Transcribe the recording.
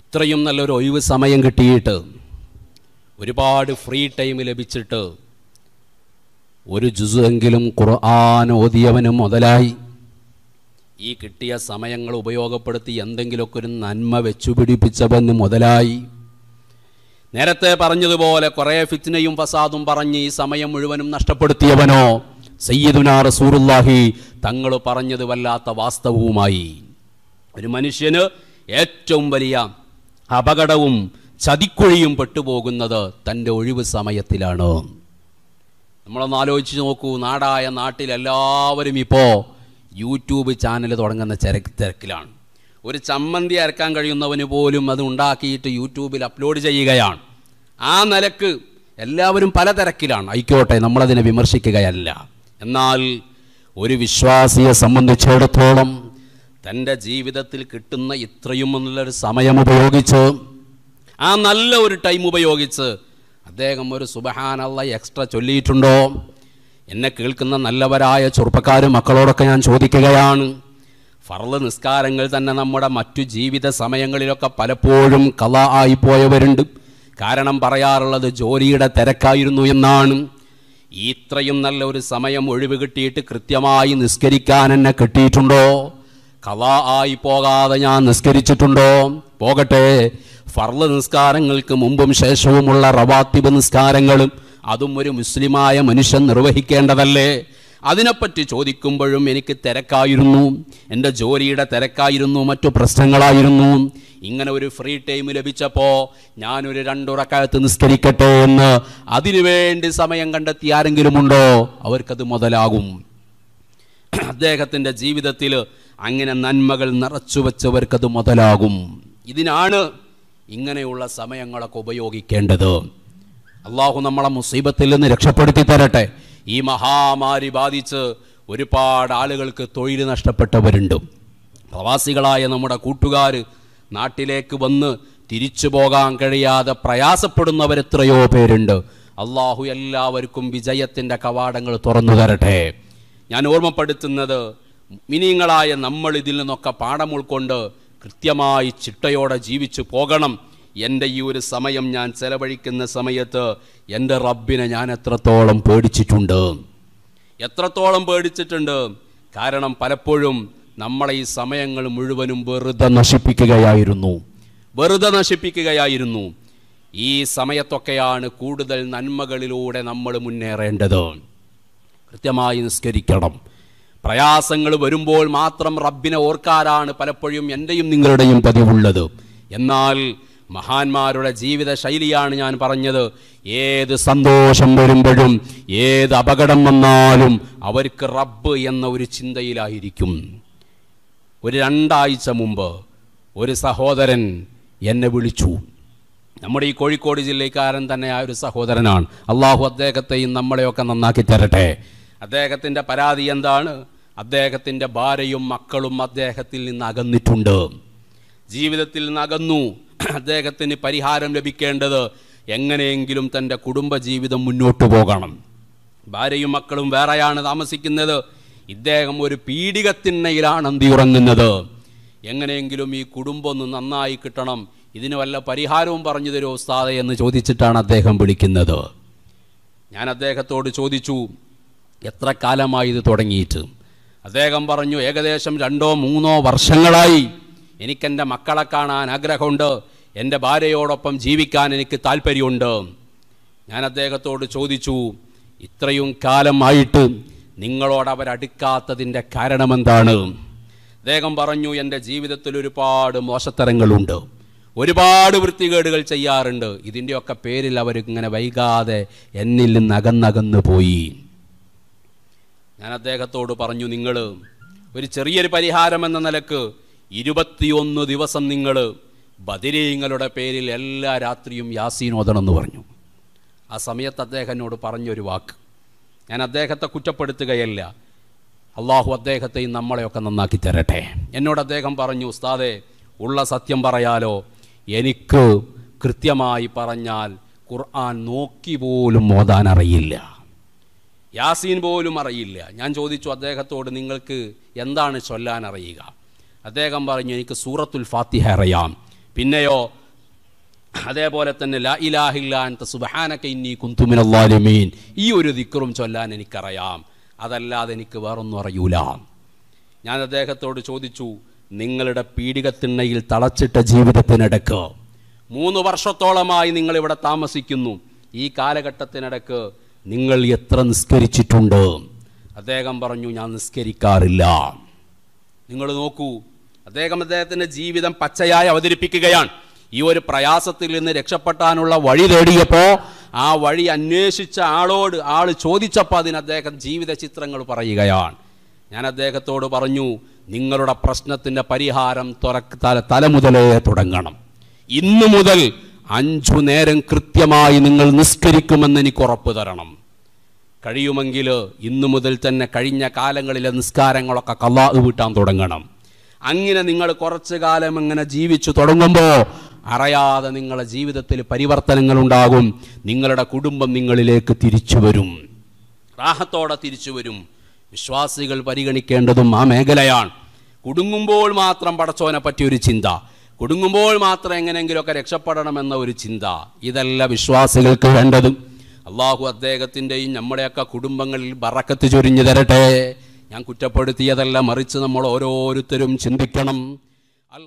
ഇത്രയും നല്ലൊരു ഒഴിവ് സമയം കിട്ടിയിട്ട് ഒരുപാട് ഫ്രീ ടൈം ലഭിച്ചിട്ട് ഒരു ജുസുവെങ്കിലും എങ്കിലും ഖുർആൻ ഓതിയവനും മുതലായി ഈ കിട്ടിയ സമയങ്ങൾ ഉപയോഗപ്പെടുത്തി എന്തെങ്കിലുമൊക്കെ ഒരു നന്മ വെച്ചുപിടിപ്പിച്ചവന് മുതലായി നേരത്തെ പറഞ്ഞതുപോലെ കുറേ ഫിത്നയും ഫസാദും പറഞ്ഞ് ഈ സമയം മുഴുവനും നഷ്ടപ്പെടുത്തിയവനോ സയ്യിദുനാർ റസൂറുല്ലാഹി തങ്ങൾ പറഞ്ഞത് വല്ലാത്ത വാസ്തവവുമായി ഒരു മനുഷ്യന് ഏറ്റവും വലിയ അപകടവും ചതിക്കുഴിയും പെട്ടുപോകുന്നത് തൻ്റെ ഒഴിവ് സമയത്തിലാണ് നമ്മളൊന്ന് ആലോചിച്ച് നോക്കൂ നാടായ നാട്ടിൽ എല്ലാവരും ഇപ്പോൾ യൂട്യൂബ് ചാനൽ തുടങ്ങുന്ന ചരക്ക് തിരക്കിലാണ് ഒരു ചമ്മന്തി അരക്കാൻ കഴിയുന്നവന് പോലും അത് ഉണ്ടാക്കിയിട്ട് യൂട്യൂബിൽ അപ്ലോഡ് ചെയ്യുകയാണ് ആ നിലക്ക് എല്ലാവരും പല തിരക്കിലാണ് ആയിക്കോട്ടെ നമ്മളതിനെ വിമർശിക്കുകയല്ല എന്നാൽ ഒരു വിശ്വാസിയെ സംബന്ധിച്ചിടത്തോളം തൻ്റെ ജീവിതത്തിൽ കിട്ടുന്ന ഇത്രയും എന്നുള്ളൊരു സമയം ഉപയോഗിച്ച് ആ നല്ല ഒരു ടൈം ഉപയോഗിച്ച് അദ്ദേഹം ഒരു സുബഹാനുള്ള എക്സ്ട്രാ ചൊല്ലിയിട്ടുണ്ടോ എന്നെ കേൾക്കുന്ന നല്ലവരായ ചെറുപ്പക്കാരും മക്കളോടൊക്കെ ഞാൻ ചോദിക്കുകയാണ് ഫർള് നിസ്കാരങ്ങൾ തന്നെ നമ്മുടെ മറ്റു ജീവിത സമയങ്ങളിലൊക്കെ പലപ്പോഴും കല ആയിപ്പോയവരുണ്ട് കാരണം പറയാറുള്ളത് ജോലിയുടെ തിരക്കായിരുന്നു എന്നാണ് ഇത്രയും നല്ല ഒരു സമയം ഒഴിവ് കിട്ടിയിട്ട് കൃത്യമായി നിസ്കരിക്കാൻ എന്നെ കിട്ടിയിട്ടുണ്ടോ കലാ ആയി പോകാതെ ഞാൻ നിസ്കരിച്ചിട്ടുണ്ടോ പോകട്ടെ ഫർള് നിസ്കാരങ്ങൾക്ക് മുമ്പും ശേഷവുമുള്ള റവാത്തിബ് നിസ്കാരങ്ങളും അതും ഒരു മുസ്ലിമായ മനുഷ്യൻ നിർവഹിക്കേണ്ടതല്ലേ അതിനെപ്പറ്റി ചോദിക്കുമ്പോഴും എനിക്ക് തിരക്കായിരുന്നു എൻ്റെ ജോലിയുടെ തിരക്കായിരുന്നു മറ്റു പ്രശ്നങ്ങളായിരുന്നു ഇങ്ങനെ ഒരു ഫ്രീ ടൈം ലഭിച്ചപ്പോൾ ഞാനൊരു രണ്ടുറക്കാലത്ത് നിസ്കരിക്കട്ടെ എന്ന് അതിനുവേണ്ടി സമയം കണ്ടെത്തി ആരെങ്കിലുമുണ്ടോ അവർക്കത് മുതലാകും അദ്ദേഹത്തിൻ്റെ ജീവിതത്തിൽ അങ്ങനെ നന്മകൾ നിറച്ചു വെച്ചവർക്കത് മുതലാകും ഇതിനാണ് ഇങ്ങനെയുള്ള സമയങ്ങളൊക്കെ ഉപയോഗിക്കേണ്ടത് അള്ളാഹു നമ്മളെ മുസീബത്തിൽ നിന്ന് രക്ഷപ്പെടുത്തി തരട്ടെ ഈ മഹാമാരി ബാധിച്ച് ഒരുപാട് ആളുകൾക്ക് തൊഴിൽ നഷ്ടപ്പെട്ടവരുണ്ട് പ്രവാസികളായ നമ്മുടെ കൂട്ടുകാർ നാട്ടിലേക്ക് വന്ന് തിരിച്ചു പോകാൻ കഴിയാതെ പ്രയാസപ്പെടുന്നവരെത്രയോ പേരുണ്ട് അള്ളാഹു എല്ലാവർക്കും വിജയത്തിൻ്റെ കവാടങ്ങൾ തുറന്നു തരട്ടെ ഞാൻ ഓർമ്മപ്പെടുത്തുന്നത് മിനിങ്ങളായ നമ്മൾ ഇതിൽ നിന്നൊക്കെ പാഠം ഉൾക്കൊണ്ട് കൃത്യമായി ചിട്ടയോടെ ജീവിച്ചു പോകണം എൻ്റെ ഈ ഒരു സമയം ഞാൻ ചെലവഴിക്കുന്ന സമയത്ത് എൻ്റെ റബ്ബിനെ ഞാൻ എത്രത്തോളം പേടിച്ചിട്ടുണ്ട് എത്രത്തോളം പേടിച്ചിട്ടുണ്ട് കാരണം പലപ്പോഴും നമ്മളെ ഈ സമയങ്ങൾ മുഴുവനും വെറുതെ നശിപ്പിക്കുകയായിരുന്നു വെറുതെ നശിപ്പിക്കുകയായിരുന്നു ഈ സമയത്തൊക്കെയാണ് കൂടുതൽ നന്മകളിലൂടെ നമ്മൾ മുന്നേറേണ്ടത് കൃത്യമായി നിസ്കരിക്കണം പ്രയാസങ്ങൾ വരുമ്പോൾ മാത്രം റബ്ബിനെ ഓർക്കാറാണ് പലപ്പോഴും എൻ്റെയും നിങ്ങളുടെയും പതിവുള്ളത് എന്നാൽ മഹാന്മാരുടെ ജീവിത ശൈലിയാണ് ഞാൻ പറഞ്ഞത് ഏത് സന്തോഷം വരുമ്പോഴും ഏത് അപകടം വന്നാലും അവർക്ക് റബ്ബ് എന്ന ഒരു ചിന്തയിലായിരിക്കും ഒരു രണ്ടാഴ്ച മുമ്പ് ഒരു സഹോദരൻ എന്നെ വിളിച്ചു നമ്മുടെ ഈ കോഴിക്കോട് ജില്ലക്കാരൻ തന്നെ ആ ഒരു സഹോദരനാണ് അള്ളാഹു അദ്ദേഹത്തെയും നമ്മളെയൊക്കെ നന്നാക്കി തരട്ടെ അദ്ദേഹത്തിൻ്റെ പരാതി എന്താണ് അദ്ദേഹത്തിൻ്റെ ഭാര്യയും മക്കളും അദ്ദേഹത്തിൽ നിന്ന് അകന്നിട്ടുണ്ട് ജീവിതത്തിൽ നിന്ന് അകന്നു അദ്ദേഹത്തിന് പരിഹാരം ലഭിക്കേണ്ടത് എങ്ങനെയെങ്കിലും തൻ്റെ കുടുംബജീവിതം മുന്നോട്ട് പോകണം ഭാര്യയും മക്കളും വേറെയാണ് താമസിക്കുന്നത് ഇദ്ദേഹം ഒരു പീഡികത്തിണ്ണയിലാണ് ഉറങ്ങുന്നത് എങ്ങനെയെങ്കിലും ഈ കുടുംബം ഒന്ന് നന്നായി കിട്ടണം ഇതിന് വല്ല പരിഹാരവും പറഞ്ഞു തരുമോ ഉസ്താദെ എന്ന് ചോദിച്ചിട്ടാണ് അദ്ദേഹം വിളിക്കുന്നത് ഞാൻ അദ്ദേഹത്തോട് ചോദിച്ചു എത്ര കാലമായി ഇത് തുടങ്ങിയിട്ട് അദ്ദേഹം പറഞ്ഞു ഏകദേശം രണ്ടോ മൂന്നോ വർഷങ്ങളായി എനിക്കെൻ്റെ മക്കളെ കാണാൻ ആഗ്രഹമുണ്ട് എൻ്റെ ഭാര്യയോടൊപ്പം ജീവിക്കാൻ എനിക്ക് താല്പര്യമുണ്ട് ഞാൻ അദ്ദേഹത്തോട് ചോദിച്ചു ഇത്രയും കാലമായിട്ട് നിങ്ങളോട് അവരടുക്കാത്തതിൻ്റെ കാരണമെന്താണ് അദ്ദേഹം പറഞ്ഞു എൻ്റെ ജീവിതത്തിൽ ഒരുപാട് മോശത്തരങ്ങളുണ്ട് ഒരുപാട് വൃത്തികേടുകൾ ചെയ്യാറുണ്ട് ഇതിൻ്റെയൊക്കെ പേരിൽ അവരിങ്ങനെ വൈകാതെ എന്നിൽ നിന്ന് പോയി ഞാൻ അദ്ദേഹത്തോട് പറഞ്ഞു നിങ്ങൾ ഒരു ചെറിയൊരു പരിഹാരം എന്ന നിലക്ക് ഇരുപത്തിയൊന്ന് ദിവസം നിങ്ങൾ ബദിരീങ്ങളുടെ പേരിൽ എല്ലാ രാത്രിയും യാസീൻ പറഞ്ഞു ആ സമയത്ത് അദ്ദേഹം എന്നോട് പറഞ്ഞൊരു വാക്ക് ഞാൻ അദ്ദേഹത്തെ കുറ്റപ്പെടുത്തുകയല്ല അള്ളാഹു അദ്ദേഹത്തെയും നമ്മളെയൊക്കെ നന്നാക്കി തരട്ടെ എന്നോട് അദ്ദേഹം പറഞ്ഞു ഉസ്താദെ ഉള്ള സത്യം പറയാലോ എനിക്ക് കൃത്യമായി പറഞ്ഞാൽ ഖുർആൻ നോക്കി പോലും ഓതാൻ അറിയില്ല യാസീൻ പോലും അറിയില്ല ഞാൻ ചോദിച്ചു അദ്ദേഹത്തോട് നിങ്ങൾക്ക് എന്താണ് ചൊല്ലാൻ അറിയുക അദ്ദേഹം പറഞ്ഞു എനിക്ക് സൂറത്തുൽ ഫാത്തിഹ അറിയാം പിന്നെയോ അതേപോലെ തന്നെ ലാ ഇലാഹില്ലാൻ സുബഹാനക്ക ഇന്നി കുന്തുമിനല്ലാലുമീൻ ഈ ഒരു ദിക്കറും ചൊല്ലാൻ എനിക്കറിയാം അതല്ലാതെ എനിക്ക് വേറൊന്നും അറിയൂല ഞാൻ അദ്ദേഹത്തോട് ചോദിച്ചു നിങ്ങളുടെ പീഡികത്തിണ്ണയിൽ തളച്ചിട്ട ജീവിതത്തിനിടക്ക് മൂന്ന് വർഷത്തോളമായി നിങ്ങളിവിടെ താമസിക്കുന്നു ഈ കാലഘട്ടത്തിനിടക്ക് നിങ്ങൾ എത്ര നിസ്കരിച്ചിട്ടുണ്ട് അദ്ദേഹം പറഞ്ഞു ഞാൻ നിസ്കരിക്കാറില്ല നിങ്ങൾ നോക്കൂ അദ്ദേഹം അദ്ദേഹത്തിൻ്റെ ജീവിതം പച്ചയായി അവതരിപ്പിക്കുകയാണ് ഈ ഒരു പ്രയാസത്തിൽ നിന്ന് രക്ഷപ്പെട്ടാനുള്ള വഴി തേടിയപ്പോൾ ആ വഴി അന്വേഷിച്ച ആളോട് ആൾ ചോദിച്ചപ്പോൾ അതിന് അദ്ദേഹം ജീവിത ചിത്രങ്ങൾ പറയുകയാണ് ഞാൻ അദ്ദേഹത്തോട് പറഞ്ഞു നിങ്ങളുടെ പ്രശ്നത്തിൻ്റെ പരിഹാരം തുറ തലമുതലേ തുടങ്ങണം ഇന്നു മുതൽ അഞ്ചു നേരം കൃത്യമായി നിങ്ങൾ നിസ്കരിക്കുമെന്ന് എനിക്ക് ഉറപ്പ് തരണം കഴിയുമെങ്കിൽ ഇന്നു മുതൽ തന്നെ കഴിഞ്ഞ കാലങ്ങളിലെ നിസ്കാരങ്ങളൊക്കെ കള്ളാ വീട്ടാൻ തുടങ്ങണം അങ്ങനെ നിങ്ങൾ കുറച്ചു കാലം ഇങ്ങനെ ജീവിച്ചു തുടങ്ങുമ്പോൾ അറിയാതെ നിങ്ങളുടെ ജീവിതത്തിൽ പരിവർത്തനങ്ങൾ ഉണ്ടാകും നിങ്ങളുടെ കുടുംബം നിങ്ങളിലേക്ക് തിരിച്ചു വരും റാഹത്തോടെ തിരിച്ചു വരും വിശ്വാസികൾ പരിഗണിക്കേണ്ടതും ആ മേഖലയാണ് കുടുങ്ങുമ്പോൾ മാത്രം പടച്ചോനെ പറ്റിയൊരു ചിന്ത കുടുങ്ങുമ്പോൾ മാത്രം എങ്ങനെയെങ്കിലുമൊക്കെ രക്ഷപ്പെടണമെന്ന ഒരു ചിന്ത ഇതല്ല വിശ്വാസികൾക്ക് വേണ്ടതും അള്ളാഹു അദ്ദേഹത്തിൻ്റെയും നമ്മുടെയൊക്കെ കുടുംബങ്ങളിൽ ബറക്കത്ത് ചൊരിഞ്ഞു തരട്ടെ ഞാൻ കുറ്റപ്പെടുത്തിയതല്ല മറിച്ച് നമ്മൾ ഓരോരുത്തരും ചിന്തിക്കണം അൽ